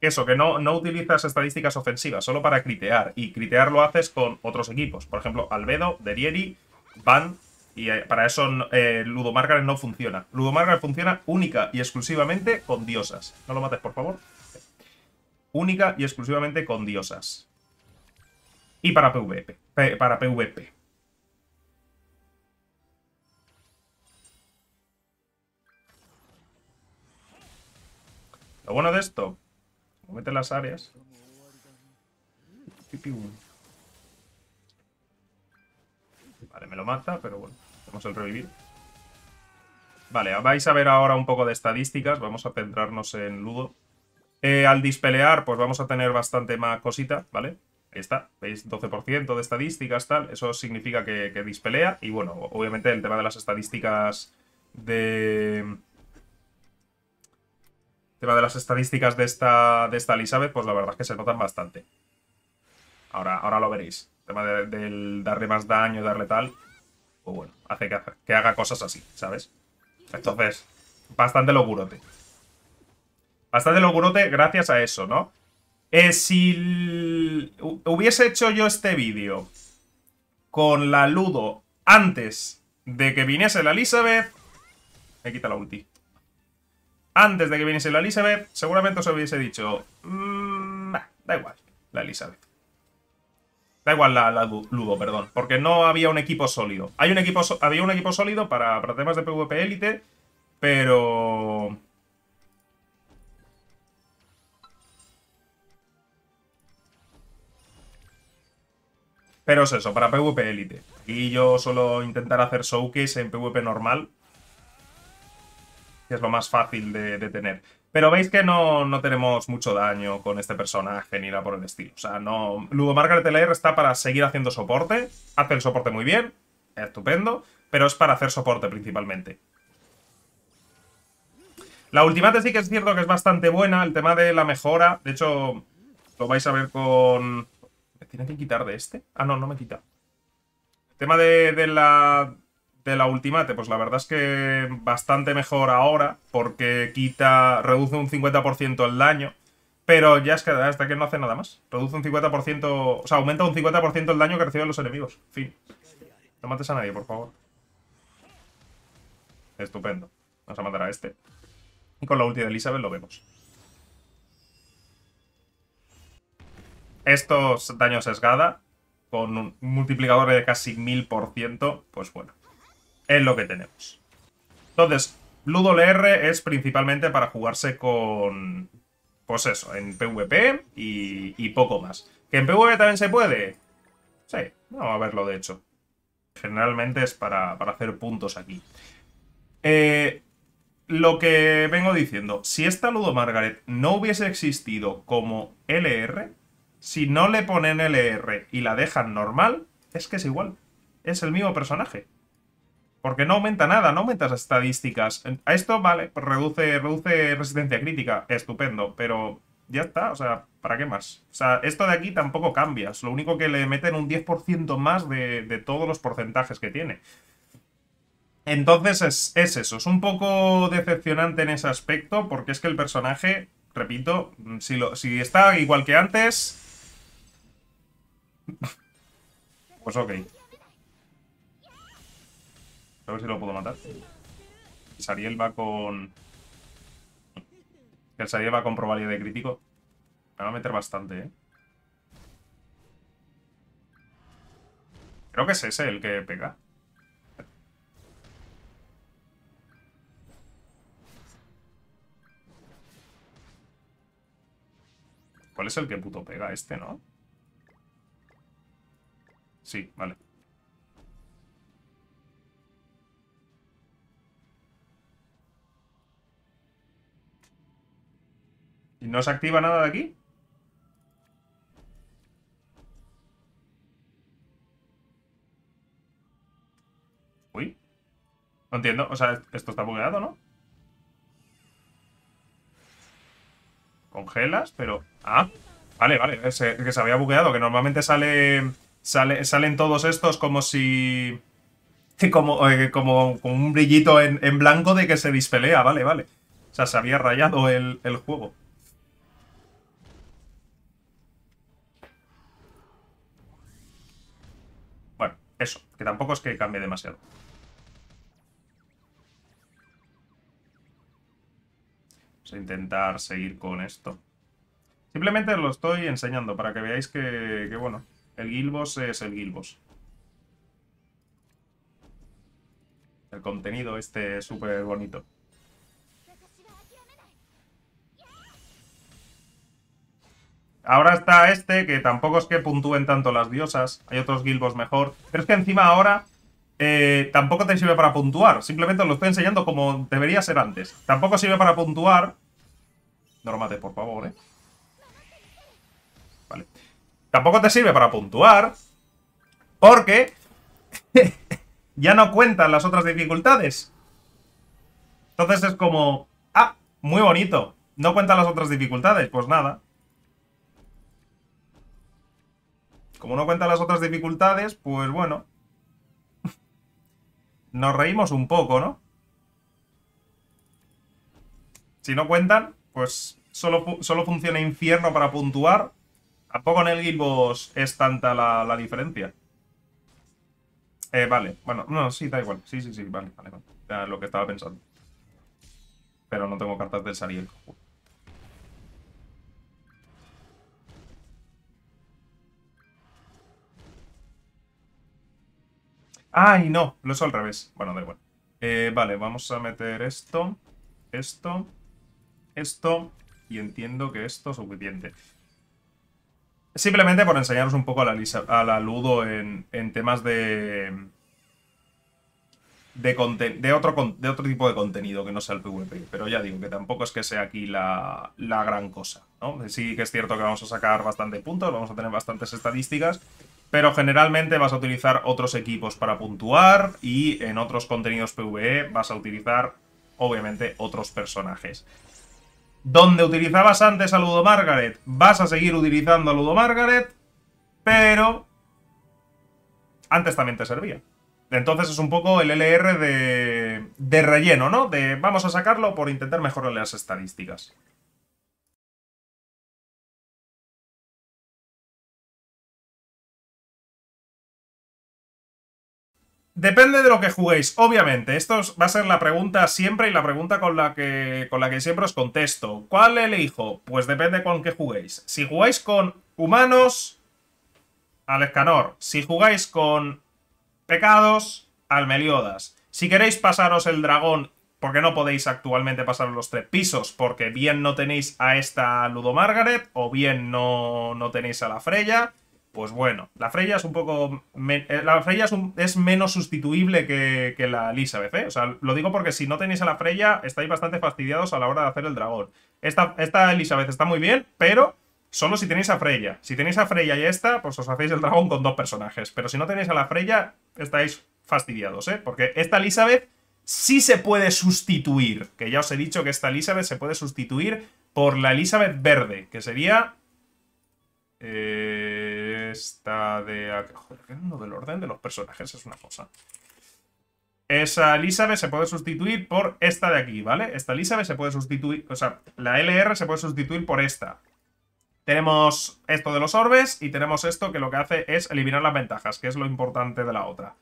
S1: Eso, que no, no utilizas estadísticas ofensivas, solo para critear. Y critear lo haces con otros equipos. Por ejemplo, Albedo, Derieri, Van, y eh, para eso eh, Ludo no funciona. Ludo funciona única y exclusivamente con diosas. No lo mates, por favor. Única y exclusivamente con diosas. Y para PvP. Para PvP. Lo bueno de esto, como mete las áreas. Vale, me lo mata, pero bueno. Vamos el revivir. Vale, vais a ver ahora un poco de estadísticas. Vamos a centrarnos en Ludo. Eh, al dispelear, pues vamos a tener bastante más cosita, ¿vale? Ahí está, veis 12% de estadísticas, tal. Eso significa que, dispelea. Y bueno, obviamente el tema de las estadísticas de... El tema de las estadísticas de esta, de esta Elizabeth, pues la verdad es que se notan bastante. Ahora, ahora lo veréis. El tema del darle más daño, darle tal, o pues bueno, hace que, haga cosas así, ¿sabes? Entonces, bastante locurote. Bastante locurote gracias a eso, ¿no? Eh, si hubiese hecho yo este vídeo con la Ludo antes de que viniese la Elizabeth... Me quita la ulti. Antes de que viniese la Elizabeth, seguramente os hubiese dicho... Mm, da igual, la Elizabeth. Da igual la, Ludo, perdón. Porque no había un equipo sólido. Hay un equipo, había un equipo sólido para, temas de PvP élite, pero... Pero es eso, para PvP élite. Y yo suelo intentar hacer showcase en PvP normal. Que es lo más fácil de, de tener. Pero veis que no, tenemos mucho daño con este personaje ni nada por el estilo. O sea, no. Ludo Margaret LR está para seguir haciendo soporte. Hace el soporte muy bien. Estupendo. Pero es para hacer soporte principalmente. La ultimate sí que es cierto que es bastante buena. El tema de la mejora. De hecho, lo vais a ver con... ¿Me tiene que quitar de este? Ah, no, no me quita. El tema de la de la Ultimate, pues la verdad es que bastante mejor ahora, porque quita, reduce un 50% el daño, pero ya es que hasta que no hace nada más. Reduce un 50%, o sea, aumenta un 50% el daño que reciben los enemigos. Fin. No mates a nadie, por favor. Estupendo. Vamos a matar a este. Y con la ulti de Elizabeth lo vemos. Estos daños sesgada, con un multiplicador de casi 1000%, pues bueno es lo que tenemos. Entonces, Ludo LR es principalmente para jugarse con... Pues eso, en PvP y, poco más. ¿Que en PvP también se puede? Sí, vamos a verlo de hecho. Generalmente es para, hacer puntos aquí. Eh, lo que vengo diciendo, si esta Ludo Margaret no hubiese existido como LR, si no le ponen LR y la dejan normal, es que es igual. Es el mismo personaje. Porque no aumenta nada, no aumenta las estadísticas. A esto, vale, pues reduce, reduce resistencia crítica. Estupendo, pero ya está, o sea, ¿para qué más? O sea, esto de aquí tampoco cambia. Es Lo único que le meten un 10% más de, todos los porcentajes que tiene. Entonces es, es, eso, es un poco decepcionante en ese aspecto, porque es que el personaje, repito, si, lo, si está igual que antes... Pues ok. A ver si lo puedo matar. Sariel va con... El Sariel va con probabilidad de crítico. Me va a meter bastante, ¿eh? Creo que es ese el que pega. ¿Cuál es el que puto pega? Este, ¿no? Sí, vale. ¿No se activa nada de aquí? Uy. No entiendo. O sea, esto está bugueado, ¿no? Congelas, pero... Ah, vale, vale. que se había bugueado. Que normalmente sale, salen todos estos como si... Como, eh, como, un brillito en, blanco de que se dispelea. Vale, vale. O sea, se había rayado el juego. Eso, que tampoco es que cambie demasiado. Vamos a intentar seguir con esto. Simplemente lo estoy enseñando para que veáis que, que bueno, el Gilbos es el Gilbos. El contenido este es súper bonito. Ahora está este, que tampoco es que puntúen tanto las diosas. Hay otros gilbos mejor. Pero es que encima ahora eh, tampoco te sirve para puntuar. Simplemente os lo estoy enseñando como debería ser antes. Tampoco sirve para puntuar. No por favor, ¿eh? Vale. Tampoco te sirve para puntuar. Porque... ya no cuentan las otras dificultades. Entonces es como... Ah, muy bonito. No cuentan las otras dificultades. Pues nada. Como no cuentan las otras dificultades, pues bueno. Nos reímos un poco, ¿no? Si no cuentan, pues solo, solo funciona infierno para puntuar. ¿A poco en el Guild es tanta la, diferencia. Eh, vale, bueno, no, sí, da igual. Sí, sí, sí, vale, vale, vale. lo que estaba pensando. Pero no tengo cartas del salir. ¡Ay, ah, no! Lo hecho al revés. Bueno, da igual. Eh, vale, vamos a meter esto, esto, esto, y entiendo que esto es suficiente. Simplemente por enseñaros un poco a la, Ludo en, en temas de... De, de, otro, de otro tipo de contenido que no sea el PvP. Pero ya digo que tampoco es que sea aquí la, la gran cosa. ¿no? Sí que es cierto que vamos a sacar bastante puntos, vamos a tener bastantes estadísticas, pero generalmente vas a utilizar otros equipos para puntuar y en otros contenidos PvE vas a utilizar, obviamente, otros personajes. Donde utilizabas antes a Ludo Margaret, vas a seguir utilizando a Ludo Margaret, pero antes también te servía. Entonces es un poco el LR de, de relleno, ¿no? De vamos a sacarlo por intentar mejorar las estadísticas. Depende de lo que juguéis, obviamente. Esto va a ser la pregunta siempre y la pregunta con la que, siempre os contesto. ¿Cuál elijo? Pues depende con qué juguéis. Si jugáis con humanos, al Escanor. Si jugáis con pecados, al Meliodas. Si queréis pasaros el dragón, porque no podéis actualmente pasar los tres pisos, porque bien no tenéis a esta Ludo Margaret o bien no, no tenéis a la Freya pues bueno, la Freya es un poco. Eh, la Freya es, menos sustituible que, la Elizabeth, ¿eh? O sea, lo digo porque si no tenéis a la Freya, estáis bastante fastidiados a la hora de hacer el dragón. Esta, esta Elizabeth está muy bien, pero solo si tenéis a Freya. Si tenéis a Freya y esta, pues os hacéis el dragón con dos personajes. Pero si no tenéis a la Freya, estáis fastidiados, ¿eh? Porque esta Elizabeth sí se puede sustituir. Que ya os he dicho que esta Elizabeth se puede sustituir por la Elizabeth verde, que sería. Eh esta de... Joder, no del orden de los personajes es una cosa. Esa Elizabeth se puede sustituir por esta de aquí, ¿vale? Esta Elizabeth se puede sustituir... O sea, la LR se puede sustituir por esta. Tenemos esto de los orbes y tenemos esto que lo que hace es eliminar las ventajas, que es lo importante de la otra.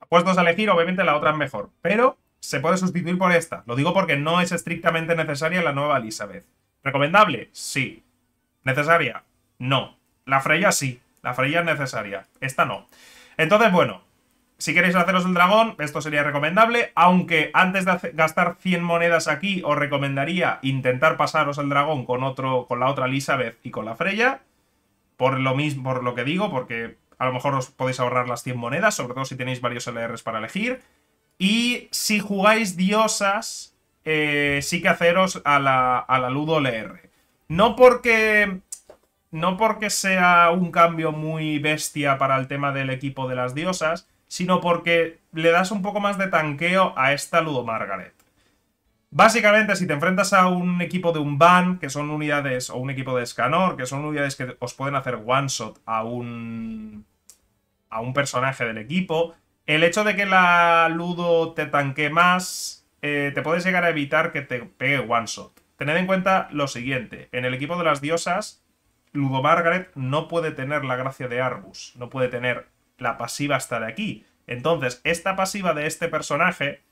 S1: Apuestos a elegir, obviamente la otra es mejor, pero se puede sustituir por esta. Lo digo porque no es estrictamente necesaria la nueva Elizabeth. ¿Recomendable? Sí. ¿Necesaria? No. La Freya sí. La freya es necesaria. Esta no. Entonces, bueno, si queréis haceros el dragón, esto sería recomendable, aunque antes de gastar 100 monedas aquí, os recomendaría intentar pasaros el dragón con, otro, con la otra Elizabeth y con la Freya, por lo mismo, por lo que digo, porque a lo mejor os podéis ahorrar las 100 monedas, sobre todo si tenéis varios LRs para elegir, y si jugáis diosas, eh, sí que haceros a la, a la Ludo LR. No porque no porque sea un cambio muy bestia para el tema del equipo de las diosas, sino porque le das un poco más de tanqueo a esta Ludo Margaret. Básicamente, si te enfrentas a un equipo de un ban, que son unidades, o un equipo de Escanor, que son unidades que os pueden hacer one shot a un. a un personaje del equipo, el hecho de que la Ludo te tanque más, eh, te puedes llegar a evitar que te pegue one shot. Tened en cuenta lo siguiente: en el equipo de las diosas, Ludo Margaret no puede tener la gracia de Arbus, no puede tener la pasiva hasta de aquí. Entonces, esta pasiva de este personaje,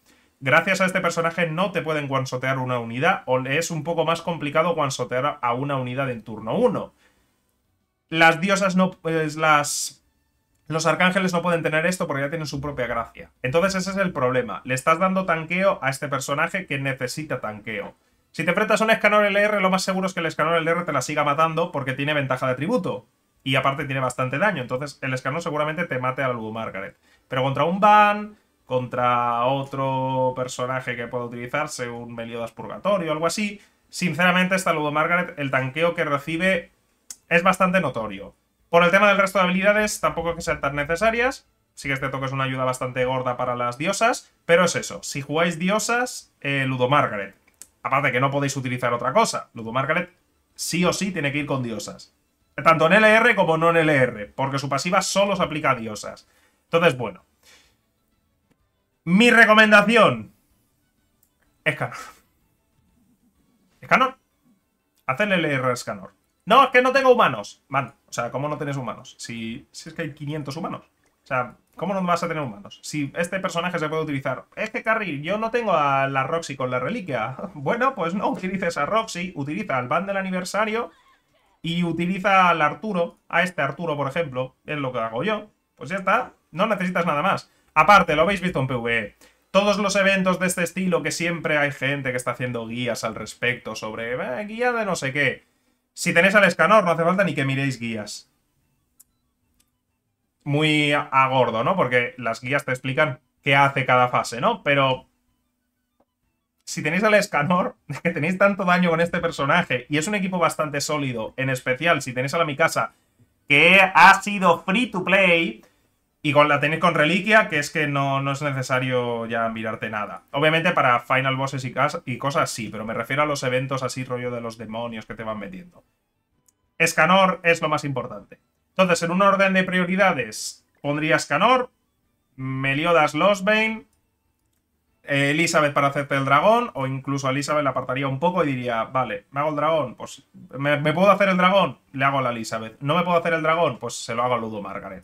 S1: gracias a este personaje no te pueden guansotear una unidad, o es un poco más complicado guansotear a una unidad en turno 1. Las diosas no... Pues, las... Los arcángeles no pueden tener esto porque ya tienen su propia gracia. Entonces ese es el problema. Le estás dando tanqueo a este personaje que necesita tanqueo. Si te enfrentas a un escanor LR, lo más seguro es que el escanor LR te la siga matando porque tiene ventaja de tributo Y aparte tiene bastante daño, entonces el escanor seguramente te mate a ludo Margaret. Pero contra un Van, contra otro personaje que pueda utilizarse, un Meliodas Purgatorio o algo así, sinceramente esta Ludo Margaret, el tanqueo que recibe es bastante notorio. Por el tema del resto de habilidades, tampoco que sean tan necesarias, sí que este toque es una ayuda bastante gorda para las diosas, pero es eso, si jugáis diosas, Ludomargaret. Ludo Margaret. Aparte que no podéis utilizar otra cosa. Ludo Margaret sí o sí tiene que ir con diosas. Tanto en LR como no en LR, porque su pasiva solo se aplica a diosas. Entonces, bueno. Mi recomendación. Escanor. Escanor. Hacen LR a Escanor. No, es que no tengo humanos. Vale, o sea, ¿cómo no tenés humanos? Si, si es que hay 500 humanos. O sea, ¿Cómo no vas a tener humanos? Si este personaje se puede utilizar. Es que, yo no tengo a la Roxy con la reliquia. Bueno, pues no utilices a Roxy, utiliza al van del aniversario y utiliza al Arturo, a este Arturo, por ejemplo, es lo que hago yo. Pues ya está, no necesitas nada más. Aparte, lo habéis visto en PvE. Todos los eventos de este estilo que siempre hay gente que está haciendo guías al respecto sobre eh, guía de no sé qué. Si tenéis al escanor, no hace falta ni que miréis guías muy a gordo, ¿no? Porque las guías te explican qué hace cada fase, ¿no? Pero si tenéis al Escanor, que tenéis tanto daño con este personaje, y es un equipo bastante sólido, en especial si tenéis a la Mikasa, que ha sido free to play, y con la tenéis con Reliquia, que es que no, no es necesario ya mirarte nada. Obviamente para final bosses y, y cosas sí, pero me refiero a los eventos así rollo de los demonios que te van metiendo. Escanor es lo más importante. Entonces, en un orden de prioridades, pondrías Canor, Meliodas Losbane, eh, Elizabeth para hacerte el dragón, o incluso a Elizabeth la apartaría un poco y diría, vale, me hago el dragón, pues ¿me, puedo hacer el dragón, le hago a la Elizabeth. No me puedo hacer el dragón, pues se lo hago a Ludo Margaret.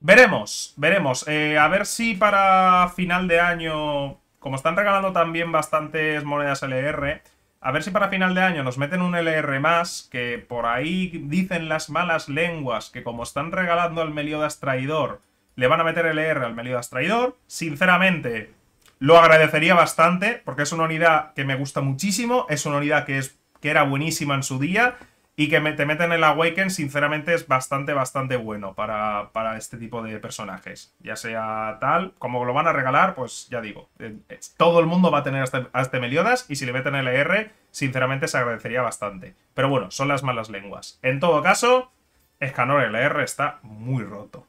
S1: Veremos, veremos. Eh, a ver si para final de año, como están regalando también bastantes monedas LR, a ver si para final de año nos meten un LR más, que por ahí dicen las malas lenguas que como están regalando al Meliodas traidor, le van a meter LR al Meliodas traidor. Sinceramente,
S2: lo agradecería
S1: bastante, porque es una unidad que me gusta muchísimo, es una unidad que, es, que era buenísima en su día, y que te meten el Awaken, sinceramente, es bastante, bastante bueno para, para, este tipo de personajes. Ya sea tal, como lo van a regalar, pues ya digo, eh, eh, todo el mundo va a tener a este, este Meliodas y si le meten el ER, sinceramente se agradecería bastante. Pero bueno, son las malas lenguas. En todo caso, el LR e está muy roto.